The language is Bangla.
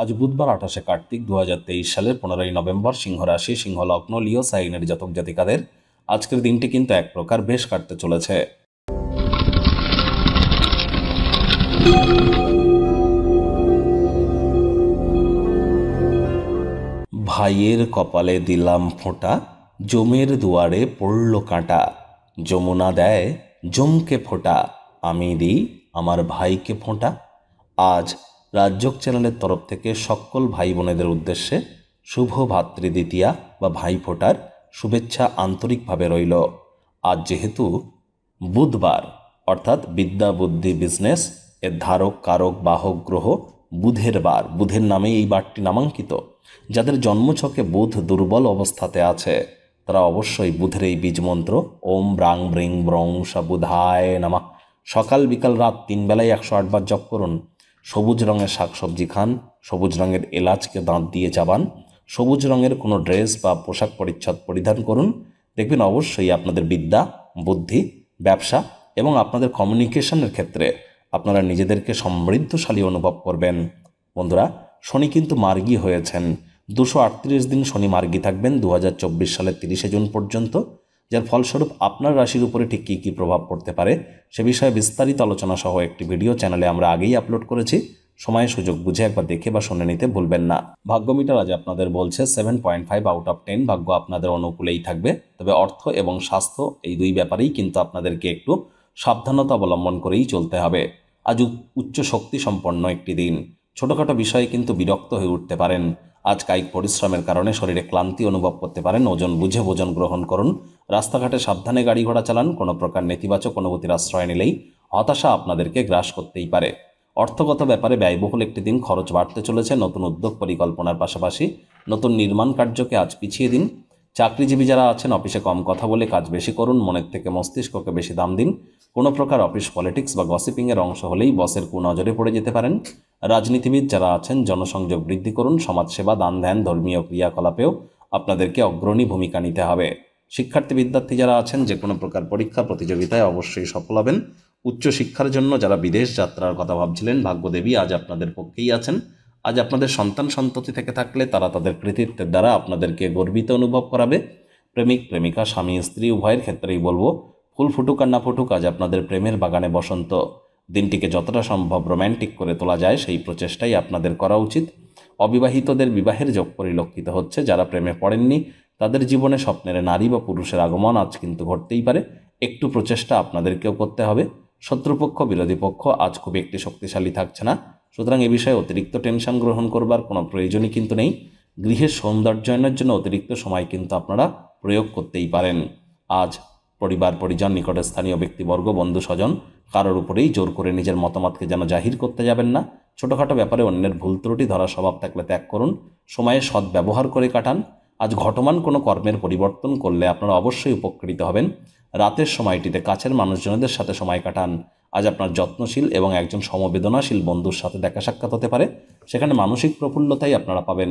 আজ বুধবার আঠাশে কার্তিক দু সালের পনেরোই নভেম্বর সিংহ রাশি সিংহ লগ্ন লিও সাইনের জাতক জাতিকাদের আজকের দিনটি কিন্তু এক প্রকার বেশ কাটতে চলেছে ভাইয়ের কপালে দিলাম ফোঁটা জমের দুয়ারে পড়ল কাঁটা যমুনা দেয় জমকে ফোঁটা আমি দিই আমার ভাইকে ফোঁটা আজ রাজ্যক চ্যানেলের তরফ থেকে সকল ভাই বোনেদের উদ্দেশ্যে শুভ ভাতৃদ্বিতীয়া বা ভাইফোঁটার শুভেচ্ছা আন্তরিকভাবে রইল আজ যেহেতু বুধবার অর্থাৎ বিদ্যা বুদ্ধি বিজনেস এর ধারক কারক বাহক গ্রহ বুধের বার বুধের নামে এই বারটি নামাঙ্কিত যাদের জন্মছকে বুধ দুর্বল অবস্থাতে আছে তারা অবশ্যই বুধের এই বীজমন্ত্র ওম ব্রাং ব্রিং ব্রং সা বুধায় নামা সকাল বিকাল রাত তিন বেলায় একশো আটবার জপ করুন সবুজ রঙের শাকসবজি খান সবুজ রঙের এলাচকে দাঁত দিয়ে চাবান সবুজ রঙের কোনো ড্রেস বা পোশাক পরিচ্ছদ পরিধান করুন দেখবেন অবশ্যই আপনাদের বিদ্যা বুদ্ধি ব্যবসা এবং আপনাদের কমিউনিকেশনের ক্ষেত্রে আপনারা নিজেদেরকে সমৃদ্ধশালী অনুভব করবেন বন্ধুরা শনি কিন্তু মার্গী হয়েছেন দুশো দিন শনি মার্গী থাকবেন দু সালের তিরিশে জুন পর্যন্ত যার ফলস্বরূপ আপনার রাশির উপরে ঠিক কী কী প্রভাব পড়তে পারে সে বিষয়ে বিস্তারিত আলোচনা সহ একটি ভিডিও চ্যানেলে আমরা আগেই আপলোড করেছি সময় সুযোগ বুঝে একবার দেখে বা শুনে নিতে ভুলবেন না ভাগ্যমিটার আজ আপনাদের বলছে seven point five out of ten ভাগ্য আপনাদের অনুকূলেই থাকবে তবে অর্থ এবং স্বাস্থ্য এই দুই ব্যাপারেই কিন্তু আপনাদেরকে একটু সাবধানতা অবলম্বন করেই চলতে হবে আজ উচ্চ শক্তি সম্পন্ন একটি দিন ছোটোখাটো বিষয়ে কিন্তু বিরক্ত হয়ে উঠতে পারেন আজ কায়িক পরিশ্রমের কারণে শরীরে ক্লান্তি অনুভব করতে পারেন ওজন বুঝে ভোজন গ্রহণ করুন রাস্তাঘাটে সাবধানে গাড়ি ঘোড়া চালান কোনো প্রকার নেতিবাচক অনুভূতির আশ্রয় নিলেই হতাশা আপনাদেরকে গ্রাস করতেই পারে অর্থগত ব্যাপারে ব্যয়বহুল একটি দিন খরচ বাড়তে চলেছে নতুন উদ্যোগ পরিকল্পনার পাশাপাশি নতুন নির্মাণ কার্যকে আজ পিছিয়ে দিন চাকরিজীবী যারা আছেন অফিসে কম কথা বলে কাজ বেশি করুন মনের থেকে মস্তিষ্ককে বেশি দাম দিন কোনো প্রকার অফিস পলিটিক্স বা গসিপিংয়ের অংশ হলেই বসের কুনজরে পড়ে যেতে পারেন রাজনীতিবিদ যারা আছেন জনসংযোগ বৃদ্ধি করুন সমাজসেবা দান ধ্যান ধর্মীয় ক্রিয়াকলাপেও আপনাদেরকে অগ্রণী ভূমিকা নিতে হবে শিক্ষার্থী বিদ্যার্থী যারা আছেন যে কোনো প্রকার পরীক্ষা প্রতিযোগিতায় অবশ্যই সফল হবেন উচ্চশিক্ষার জন্য যারা বিদেশ যাত্রার কথা ভাবছিলেন ভাগ্যদেবী আজ আপনাদের পক্ষেই আছেন আজ আপনাদের সন্তান সন্ততি থেকে থাকলে তারা তাদের কৃতিত্বের দ্বারা আপনাদেরকে গর্বিত অনুভব করাবে প্রেমিক প্রেমিকা স্বামী স্ত্রী উভয়ের ক্ষেত্রেই বলবো ফুল ফুটুক আর না ফুটুক আজ আপনাদের প্রেমের বাগানে বসন্ত দিনটিকে যতটা সম্ভব রোম্যান্টিক করে তোলা যায় সেই প্রচেষ্টাই আপনাদের করা উচিত অবিবাহিতদের বিবাহের যোগ পরিলক্ষিত হচ্ছে যারা প্রেমে পড়েননি তাদের জীবনে স্বপ্নের নারী বা পুরুষের আগমন আজ কিন্তু ঘটতেই পারে একটু প্রচেষ্টা আপনাদেরকেও করতে হবে শত্রুপক্ষ বিরোধী পক্ষ আজ খুব একটি শক্তিশালী থাকছে না সুতরাং এ বিষয়ে অতিরিক্ত টেনশন গ্রহণ করবার কোনো প্রয়োজনই কিন্তু নেই গৃহের সৌন্দর্যনের জন্য অতিরিক্ত সময় কিন্তু আপনারা প্রয়োগ করতেই পারেন আজ পরিবার পরিজন নিকটে স্থানীয় ব্যক্তিবর্গ বন্ধু স্বজন কারোর উপরেই জোর করে নিজের মতামতকে যেন জাহির করতে যাবেন না ছোটোখাটো ব্যাপারে অন্যের ভুল ত্রুটি ধরা স্বভাব থাকলে ত্যাগ করুন সময়ে সদ ব্যবহার করে কাটান আজ ঘটমান কোনো কর্মের পরিবর্তন করলে আপনারা অবশ্যই উপকৃত হবেন রাতের সময়টিতে কাছের মানুষজনদের সাথে সময় কাটান আজ আপনার যত্নশীল এবং একজন সমবেদনাশীল বন্ধুর সাথে দেখা সাক্ষাৎ হতে পারে সেখানে মানসিক প্রফুল্লতাই আপনারা পাবেন